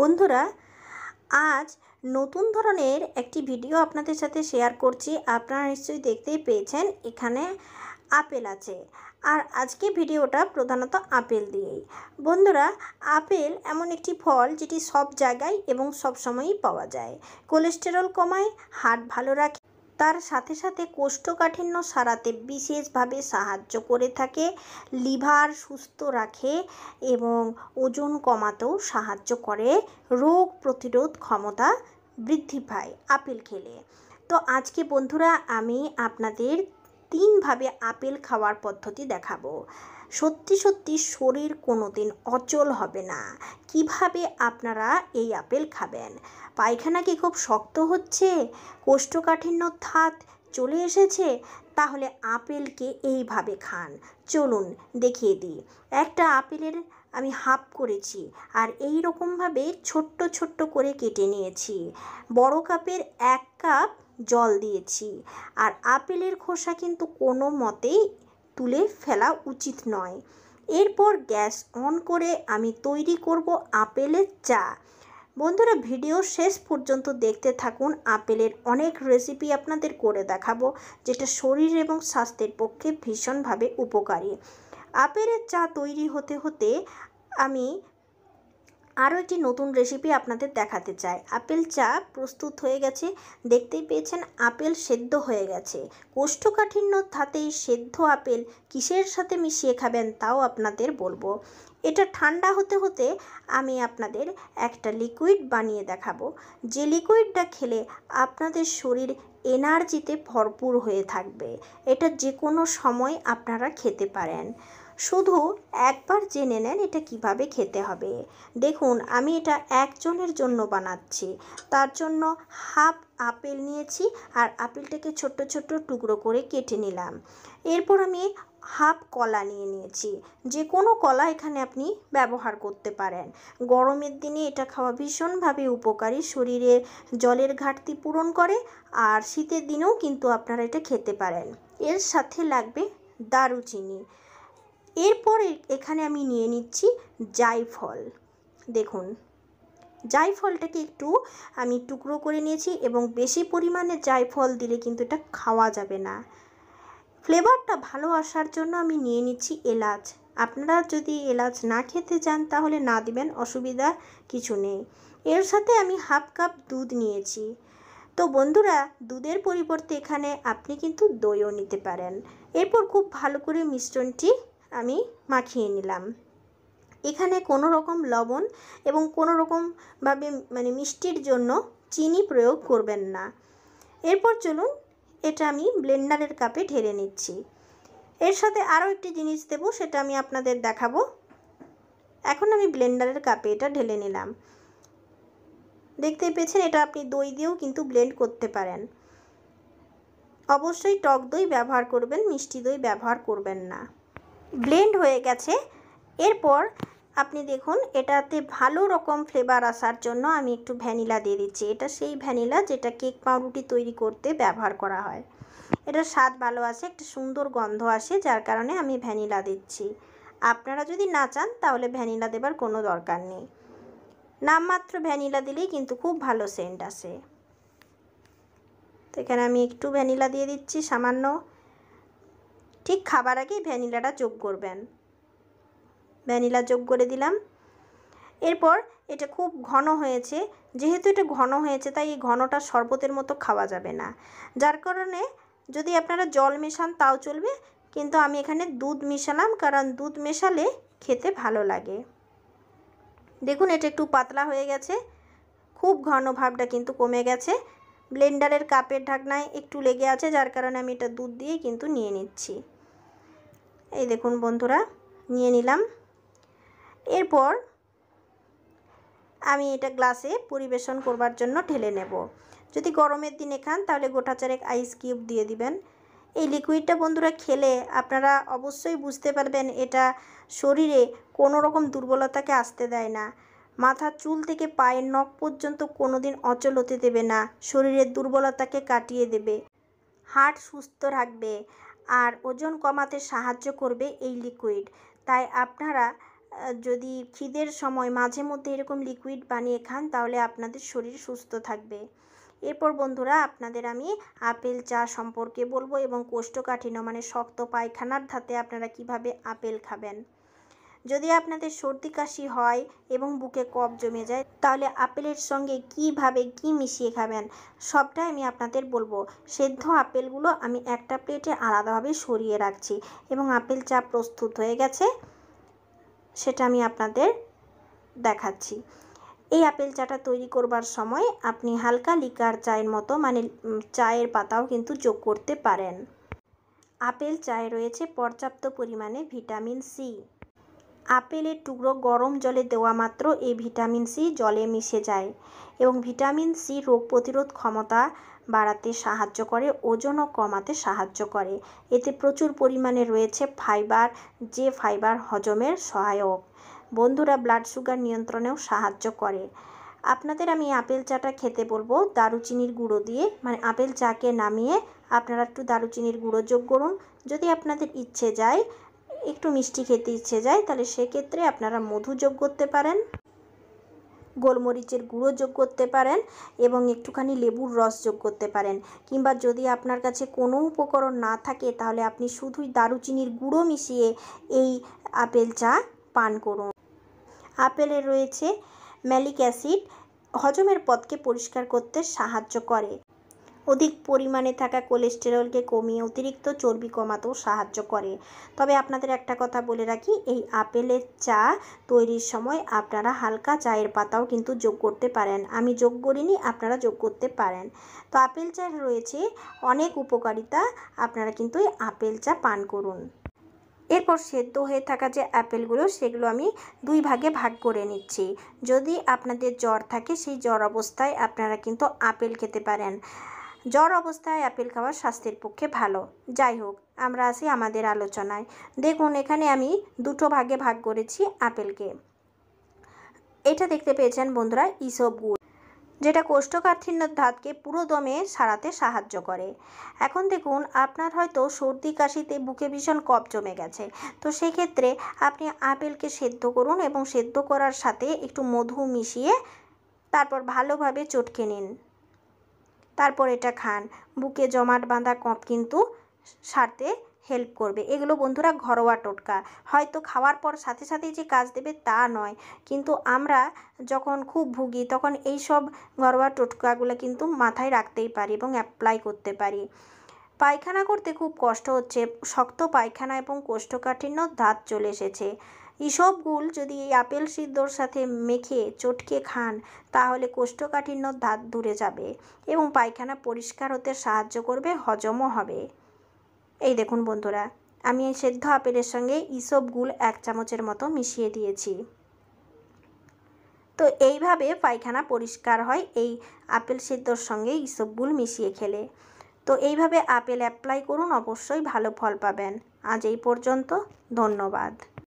বন্ধুরা আজ নতুন ধরনের একটি ভিডিও আপনাদের সাথে শেয়ার করছি আপনারা নিশ্চয়ই দেখতেই পেয়েছেন এখানে আপেল আছে আর আজকে ভিডিওটা প্রধানত আপেল দিয়েই বন্ধুরা আপেল এমন একটি ফল যেটি সব জায়গায় এবং সব সময়ই পাওয়া যায় কোলেস্টেরল কমায় হার্ট ভালো রাখে তার সাথে সাথে কোষ্ঠকাঠিন্য সারাতে বিশেষভাবে সাহায্য করে থাকে লিভার সুস্থ রাখে এবং ওজন কমাতেও সাহায্য করে রোগ প্রতিরোধ ক্ষমতা বৃদ্ধি পায় আপেল খেলে তো আজকে বন্ধুরা আমি আপনাদের তিনভাবে আপেল খাওয়ার পদ্ধতি দেখাবো সত্যি সত্যি শরীর কোনো দিন অচল হবে না কিভাবে আপনারা এই আপেল খাবেন পায়খানা কি খুব শক্ত হচ্ছে কোষ্ঠকাঠিন্য থাত চলে এসেছে তাহলে আপেলকে এইভাবে খান চলুন দেখিয়ে দিই একটা আপেলের আমি হাফ করেছি আর এই রকমভাবে ছোট্ট ছোট্ট করে কেটে নিয়েছি বড় কাপের এক কাপ জল দিয়েছি আর আপেলের খোসা কিন্তু কোনো মতেই তুলে ফেলা উচিত নয় এরপর গ্যাস অন করে আমি তৈরি করব আপেলের চা বন্ধুরা ভিডিও শেষ পর্যন্ত দেখতে থাকুন আপেলের অনেক রেসিপি আপনাদের করে দেখাবো যেটা শরীর এবং স্বাস্থ্যের পক্ষে ভীষণভাবে উপকারী আপেলের চা তৈরি হতে হতে আমি আরও একটি নতুন রেসিপি আপনাদের দেখাতে চাই আপেল চা প্রস্তুত হয়ে গেছে দেখতেই পেয়েছেন আপেল সেদ্ধ হয়ে গেছে কোষ্ঠকাঠিন্য ধাতেই সেদ্ধ আপেল কিসের সাথে মিশিয়ে খাবেন তাও আপনাদের বলবো এটা ঠান্ডা হতে হতে আমি আপনাদের একটা লিকুইড বানিয়ে দেখাবো যে লিকুইডটা খেলে আপনাদের শরীর এনার্জিতে ভরপুর হয়ে থাকবে এটা যে কোনো সময় আপনারা খেতে পারেন শুধু একবার জেনে নেন এটা কিভাবে খেতে হবে দেখুন আমি এটা একজনের জন্য বানাচ্ছি তার জন্য হাফ আপেল নিয়েছি আর আপেলটাকে ছোট্ট ছোট্ট টুকরো করে কেটে নিলাম এরপর আমি হাফ কলা নিয়ে নিয়েছি যে কোনো কলা এখানে আপনি ব্যবহার করতে পারেন গরমের দিনে এটা খাওয়া ভীষণভাবে উপকারী শরীরে জলের ঘাটতি পূরণ করে আর শীতের দিনেও কিন্তু আপনারা এটা খেতে পারেন এর সাথে লাগবে দারুচিনি এরপর এখানে আমি নিয়ে নিচ্ছি জায়ফল দেখুন জায়ফলটাকে একটু আমি টুকরো করে নিয়েছি এবং বেশি পরিমাণে জায়ফল দিলে কিন্তু এটা খাওয়া যাবে না ফ্লেভারটা ভালো আসার জন্য আমি নিয়ে নিচ্ছি এলাচ আপনারা যদি এলাচ না খেতে চান তাহলে না দিবেন অসুবিধা কিছু নেই এর সাথে আমি হাফ কাপ দুধ নিয়েছি তো বন্ধুরা দুধের পরিবর্তে এখানে আপনি কিন্তু দইও নিতে পারেন এরপর খুব ভালো করে মিশ্রণটি আমি মাখিয়ে নিলাম এখানে কোনো রকম লবণ এবং কোনো রকমভাবে মানে মিষ্টির জন্য চিনি প্রয়োগ করবেন না এরপর চলুন এটা আমি ব্লেন্ডারের কাপে ঢেলে নিচ্ছি এর সাথে আরও একটি জিনিস দেবো সেটা আমি আপনাদের দেখাবো এখন আমি ব্লেন্ডারের কাপে এটা ঢেলে নিলাম দেখতে পেয়েছেন এটা আপনি দই দিয়েও কিন্তু ব্লেন্ড করতে পারেন অবশ্যই টক দই ব্যবহার করবেন মিষ্টি দই ব্যবহার করবেন না ব্লেন্ড হয়ে গেছে এরপর আপনি দেখুন এটাতে ভালো রকম ফ্লেভার আসার জন্য আমি একটু ভ্যানিলা দিয়ে দিচ্ছি এটা সেই ভ্যানিলা যেটা কেক পাউরুটি তৈরি করতে ব্যবহার করা হয় এটা স্বাদ ভালো আসে একটা সুন্দর গন্ধ আসে যার কারণে আমি ভ্যানিলা দিচ্ছি আপনারা যদি না চান তাহলে ভ্যানিলা দেবার কোনো দরকার নেই নামমাত্র ভ্যানিলা দিলেই কিন্তু খুব ভালো সেন্ট আসে তো এখানে আমি একটু ভ্যানিলা দিয়ে দিচ্ছি সামান্য ঠিক খাবার আগেই ভ্যানিলাটা যোগ করবেন ভ্যানিলা যোগ করে দিলাম এরপর এটা খুব ঘন হয়েছে যেহেতু এটা ঘন হয়েছে তাই এই ঘনটা শরবতের মতো খাওয়া যাবে না যার কারণে যদি আপনারা জল মেশান তাও চলবে কিন্তু আমি এখানে দুধ মেশালাম কারণ দুধ মেশালে খেতে ভালো লাগে দেখুন এটা একটু পাতলা হয়ে গেছে খুব ঘন ভাবটা কিন্তু কমে গেছে ব্লেন্ডারের কাপের ঢাকনায় একটু লেগে আছে যার কারণে আমি এটা দুধ দিয়ে কিন্তু নিয়ে নিচ্ছি এই দেখুন বন্ধুরা নিয়ে নিলাম এরপর আমি এটা গ্লাসে পরিবেশন করবার জন্য ঠেলে নেব যদি গরমের দিনে খান তাহলে গোটা চারেক আইস কিউব দিয়ে দিবেন এই লিকুইডটা বন্ধুরা খেলে আপনারা অবশ্যই বুঝতে পারবেন এটা শরীরে কোনো রকম দুর্বলতাকে আসতে দেয় না মাথার চুল থেকে পায়ের নখ পর্যন্ত কোনো দিন অচল হতে দেবে না শরীরের দুর্বলতাকে কাটিয়ে দেবে হার্ট সুস্থ রাখবে আর ওজন কমাতে সাহায্য করবে এই লিকুইড তাই আপনারা যদি খিদের সময় মাঝে মধ্যে এরকম লিকুইড বানিয়ে খান তাহলে আপনাদের শরীর সুস্থ থাকবে এরপর বন্ধুরা আপনাদের আমি আপেল চা সম্পর্কে বলবো এবং কোষ্ঠকাঠিন্য মানে শক্ত পায়খানার ধাতে আপনারা কিভাবে আপেল খাবেন যদি আপনাদের সর্দি কাশি হয় এবং বুকে কফ জমে যায় তাহলে আপেলের সঙ্গে কিভাবে কি মিশিয়ে খাবেন সবটাই আমি আপনাদের বলবো সেদ্ধ আপেলগুলো আমি একটা প্লেটে আলাদাভাবে সরিয়ে রাখছি এবং আপেল চা প্রস্তুত হয়ে গেছে সেটা আমি আপনাদের দেখাচ্ছি এই আপেল চাটা তৈরি করবার সময় আপনি হালকা লিকার চায়ের মতো মানে চায়ের পাতাও কিন্তু যোগ করতে পারেন আপেল চায়ে রয়েছে পর্যাপ্ত পরিমাণে ভিটামিন সি আপেলের টুকরো গরম জলে দেওয়া মাত্র এই ভিটামিন সি জলে মিশে যায় এবং ভিটামিন সি রোগ প্রতিরোধ ক্ষমতা বাড়াতে সাহায্য করে ওজনও কমাতে সাহায্য করে এতে প্রচুর পরিমাণে রয়েছে ফাইবার যে ফাইবার হজমের সহায়ক বন্ধুরা ব্লাড সুগার নিয়ন্ত্রণেও সাহায্য করে আপনাদের আমি আপেল চাটা খেতে বলবো দারুচিনির গুঁড়ো দিয়ে মানে আপেল চাকে নামিয়ে আপনারা একটু দারুচিনির গুঁড়ো যোগ করুন যদি আপনাদের ইচ্ছে যায় একটু মিষ্টি খেতে ইচ্ছে যায় তাহলে সেক্ষেত্রে আপনারা মধু যোগ করতে পারেন গোলমরিচের গুঁড়ো যোগ করতে পারেন এবং একটুখানি লেবুর রস যোগ করতে পারেন কিংবা যদি আপনার কাছে কোনো উপকরণ না থাকে তাহলে আপনি শুধুই দারুচিনির গুঁড়ো মিশিয়ে এই আপেল চা পান করুন আপেলে রয়েছে ম্যালিক অ্যাসিড হজমের পথকে পরিষ্কার করতে সাহায্য করে অধিক পরিমাণে থাকা কোলেস্টেরলকে কমিয়ে অতিরিক্ত চর্বি কমাতেও সাহায্য করে তবে আপনাদের একটা কথা বলে রাখি এই আপেলের চা তৈরির সময় আপনারা হালকা চায়ের পাতাও কিন্তু যোগ করতে পারেন আমি যোগ করিনি আপনারা যোগ করতে পারেন তো আপেল চা রয়েছে অনেক উপকারিতা আপনারা কিন্তু এই আপেল চা পান করুন এরপর সেদ্ধ হয়ে থাকা যে অ্যাপেলগুলো সেগুলো আমি দুই ভাগে ভাগ করে নিচ্ছি যদি আপনাদের জ্বর থাকে সেই জ্বর অবস্থায় আপনারা কিন্তু আপেল খেতে পারেন জ্বর অবস্থায় অ্যাপেল খাওয়া স্বাস্থ্যের পক্ষে ভালো যাই হোক আমরা আসি আমাদের আলোচনায় দেখুন এখানে আমি দুটো ভাগে ভাগ করেছি আপেলকে এটা দেখতে পেয়েছেন বন্ধুরা ইসব গুড় যেটা কোষ্ঠকাঠিন্য ধাতকে পুরো দমে সারাতে সাহায্য করে এখন দেখুন আপনার হয়তো সর্দি কাশিতে বুকে ভীষণ কপ জমে গেছে তো সেক্ষেত্রে আপনি আপেলকে সেদ্ধ করুন এবং সেদ্ধ করার সাথে একটু মধু মিশিয়ে তারপর ভালোভাবে চটকে নিন তারপর এটা খান বুকে জমাট বাঁধা কপ কিন্তু সারতে হেল্প করবে এগুলো বন্ধুরা ঘরোয়া টোটকা হয়তো খাওয়ার পর সাথে সাথে যে কাজ দেবে তা নয় কিন্তু আমরা যখন খুব ভুগি তখন এই সব ঘরোয়া টোটকাগুলো কিন্তু মাথায় রাখতেই পারি এবং অ্যাপ্লাই করতে পারি পায়খানা করতে খুব কষ্ট হচ্ছে শক্ত পায়খানা এবং কোষ্ঠকাঠিন্য ধাত চলে এসেছে গুল যদি এই আপেল সিদ্ধর সাথে মেখে চটকে খান তাহলে কোষ্ঠকাঠিন্য ধাত দূরে যাবে এবং পায়খানা পরিষ্কার হতে সাহায্য করবে হজমও হবে এই দেখুন বন্ধুরা আমি এই সেদ্ধ আপেলের সঙ্গে ইসব গুল এক চামচের মতো মিশিয়ে দিয়েছি তো এইভাবে পায়খানা পরিষ্কার হয় এই আপেল সেদ্ধর সঙ্গে গুল মিশিয়ে খেলে তো এইভাবে আপেল অ্যাপ্লাই করুন অবশ্যই ভালো ফল পাবেন আজ এই পর্যন্ত ধন্যবাদ